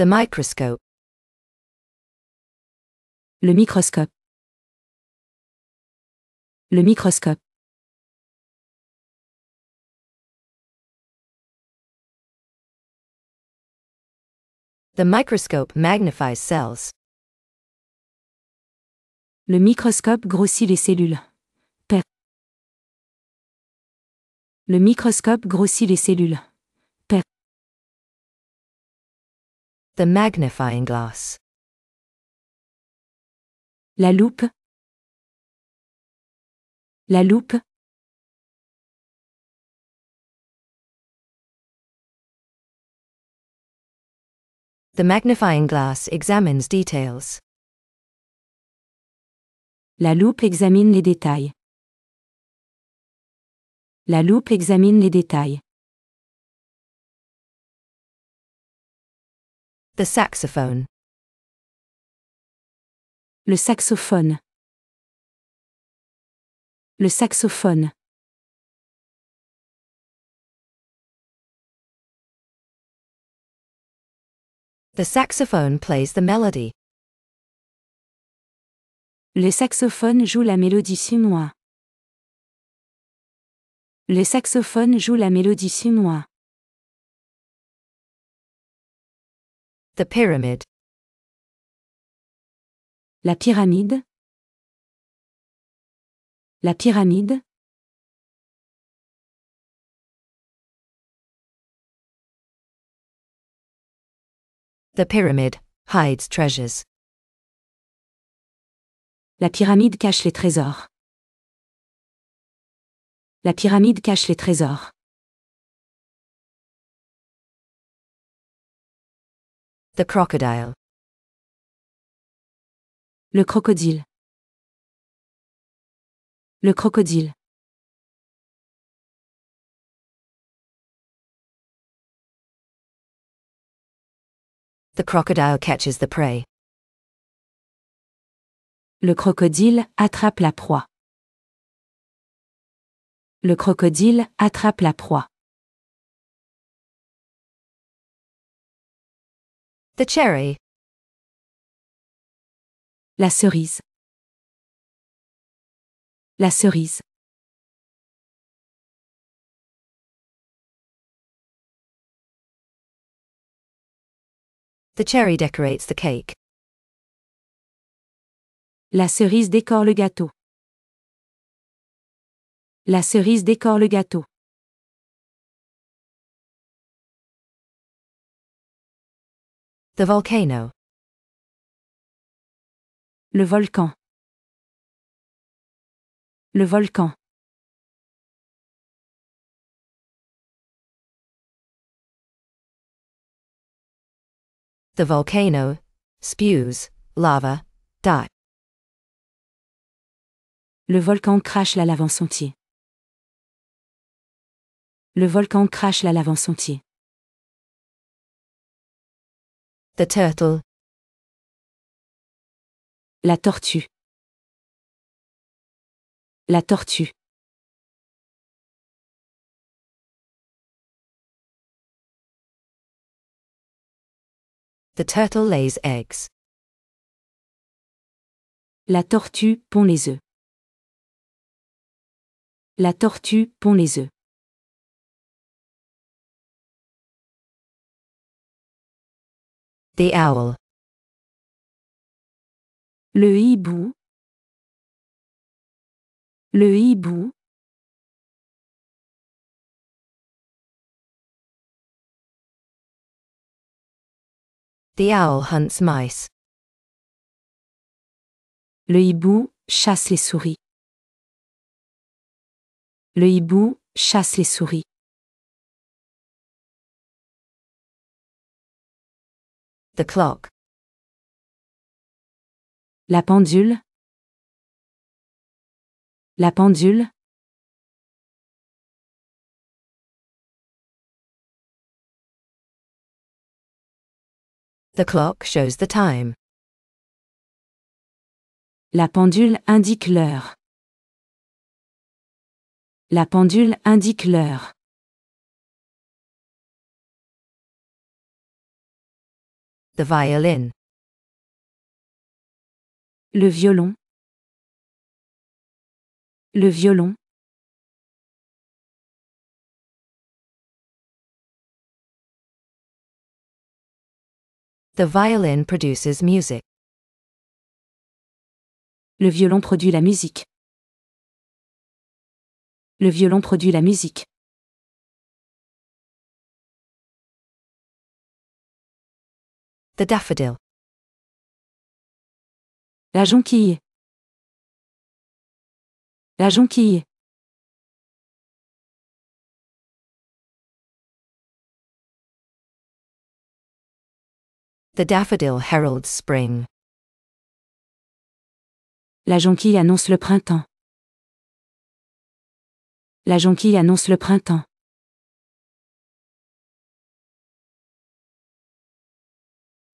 The microscope. Le microscope. Le microscope. The microscope magnifies cells. Le microscope grossit les cellules. Le microscope grossit les cellules. The magnifying glass. La loupe. La loupe. The magnifying glass examines details. La loupe examine les détails. La loupe examine les détails. The saxophone. Le saxophone. Le saxophone. The saxophone plays the melody. Le saxophone joue la mélodie moi. Le saxophone joue la mélodie moi. The pyramid. La pyramide. La pyramide. The pyramid hides treasures. La pyramide cache les trésors. La pyramide cache les trésors. Le crocodile. Le crocodile. Le crocodile. The crocodile catches the prey. Le crocodile attrape la proie. Le crocodile attrape la proie. The cherry. La cerise. La cerise. The cherry decorates the cake. La cerise décore le gâteau. La cerise décore le gâteau. The volcano. Le volcan. Le volcan. The volcano spews lava. Die. Le volcan crache la lave en Le volcan crache la lave en sentier. The turtle. La tortue. La tortue. The turtle lays eggs. La tortue pond les œufs. La tortue pond les œufs. The owl. Le hibou. Le hibou. The owl hunts mice. Le hibou chasse les souris. Le hibou chasse les souris. The clock. La pendule. La pendule. The clock shows the time. La pendule indique l'heure. La pendule indique l'heure. the violin. Le violon. Le violon. The violin produces music. Le violon produit la musique. Le violon produit la musique. The Daffodil. La jonquille. La jonquille. The daffodil heralds spring. La jonquille annonce le printemps. La jonquille annonce le printemps.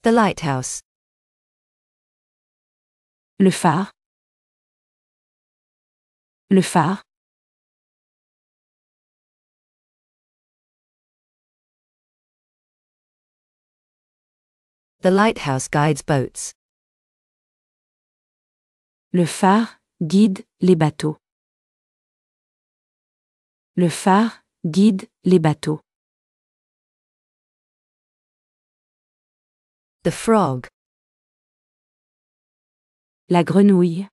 The lighthouse. Le phare. Le phare. The lighthouse guides boats. Le phare guide les bateaux. Le phare guide les bateaux. The frog. La grenouille.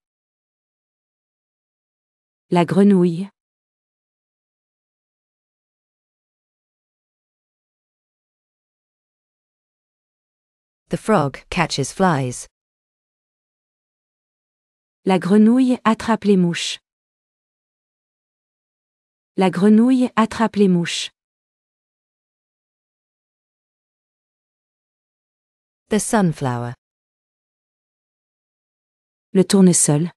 La grenouille. The frog catches flies. La grenouille attrape les mouches. La grenouille attrape les mouches. The Sunflower. Le tournesol.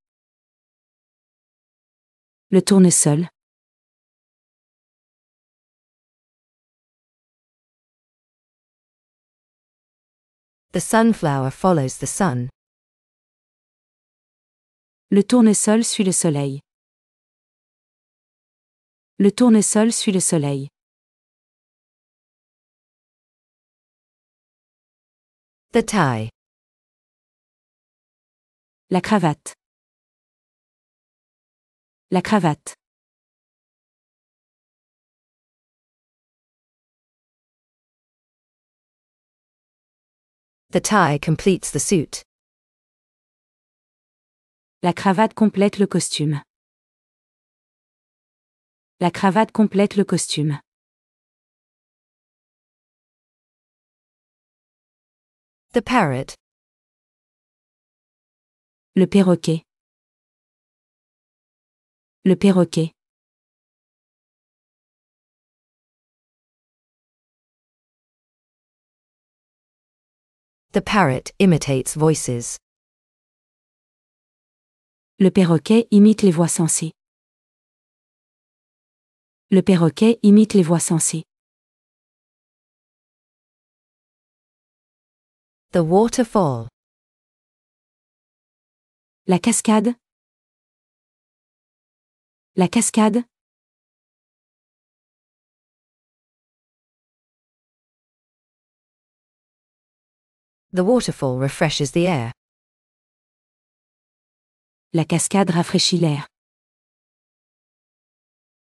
Le tournesol. The sunflower follows the sun. Le tournesol suit le soleil. Le tournesol suit le soleil. The tie. La cravate. La cravate. The tie completes the suit. La cravate complète le costume. La cravate complète le costume. The parrot. Le perroquet. Le perroquet. The parrot imitates voices. Le perroquet imite les voix sensées. Le perroquet imite les voix sensées. The waterfall. La cascade. La cascade. The waterfall refreshes the air. La cascade rafraîchit l'air.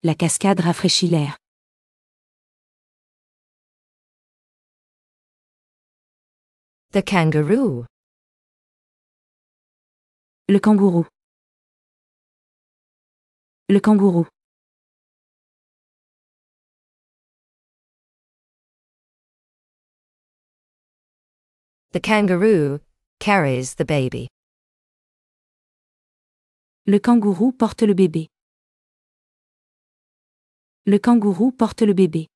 La cascade rafraîchit l'air. The kangaroo. Le kangourou. Le kangourou. The kangaroo carries the baby. Le kangourou porte le bébé. Le kangourou porte le bébé.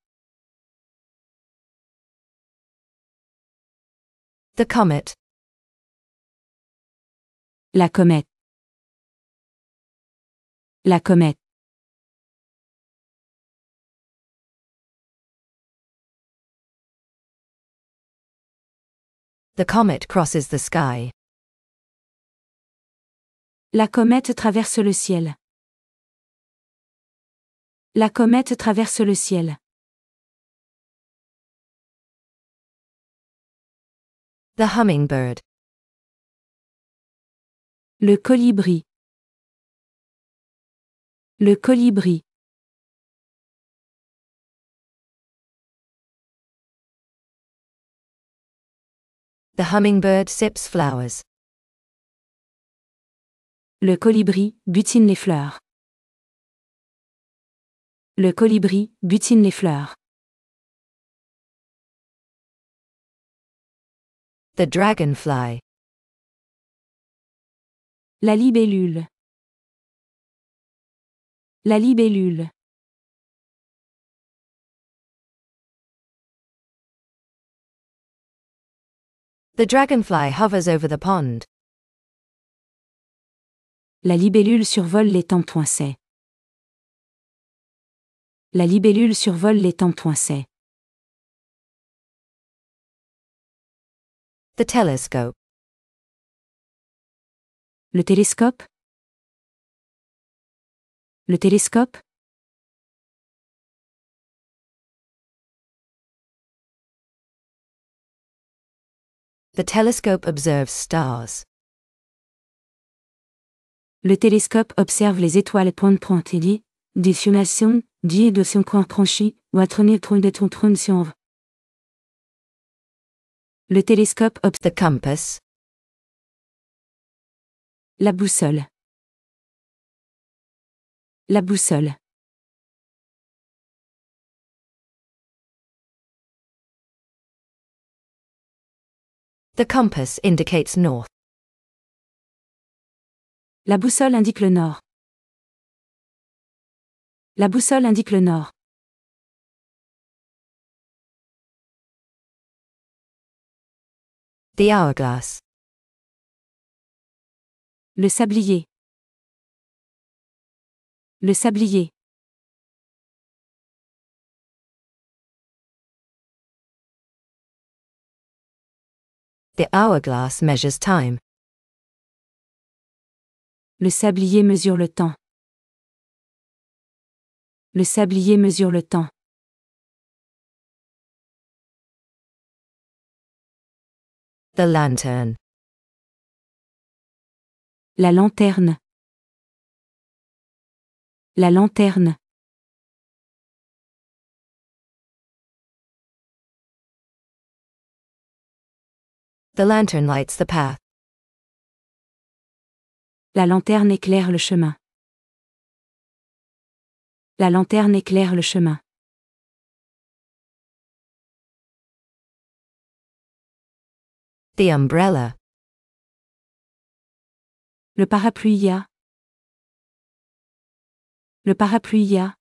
The comet. La comète. La comète. The comet crosses the sky. La comète traverse le ciel. La comète traverse le ciel. The hummingbird. Le colibri. Le colibri. The hummingbird sips flowers. Le colibri butine les fleurs. Le colibri butine les fleurs. The dragonfly. La libellule. La libellule. The dragonfly hovers over the pond. La libellule survole l'étang poincé. La libellule survole l'étang poincé. The telescope. Le télescope. Le télescope. The telescope observes stars. Le télescope observe les étoiles. Point, point, il dit, des de son corps tranché, ou à de ton trône sur le télescope opte compass. La boussole. La boussole. The compass indicates north. La boussole indique le nord. La boussole indique le nord. The er Hourglass. Le sablier. Le sablier. The er hourglass measures time. Le sablier mesure le temps. Le sablier mesure le temps. The lantern. La lanterne. La lanterne. The lantern lights the path. La lanterne éclaire le chemin. La lanterne éclaire le chemin. The umbrella. Le parapluie. Le parapluie.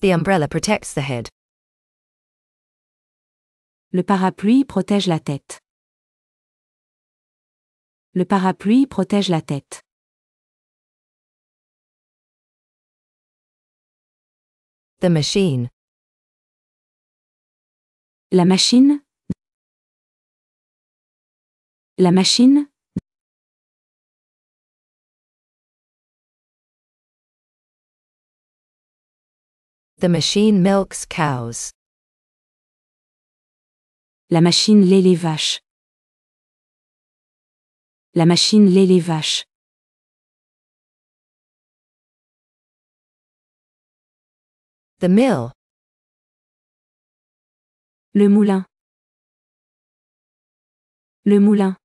The umbrella protects the head. Le parapluie protège la tête. Le parapluie protège la tête. The machine. La machine. La machine. The machine milks cows. La machine lait les vaches. La machine lait les vaches. The mill. Le moulin. Le moulin.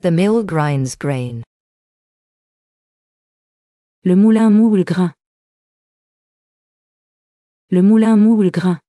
The mill grinds grain. Le moulin moule grain. Le moulin moule grain.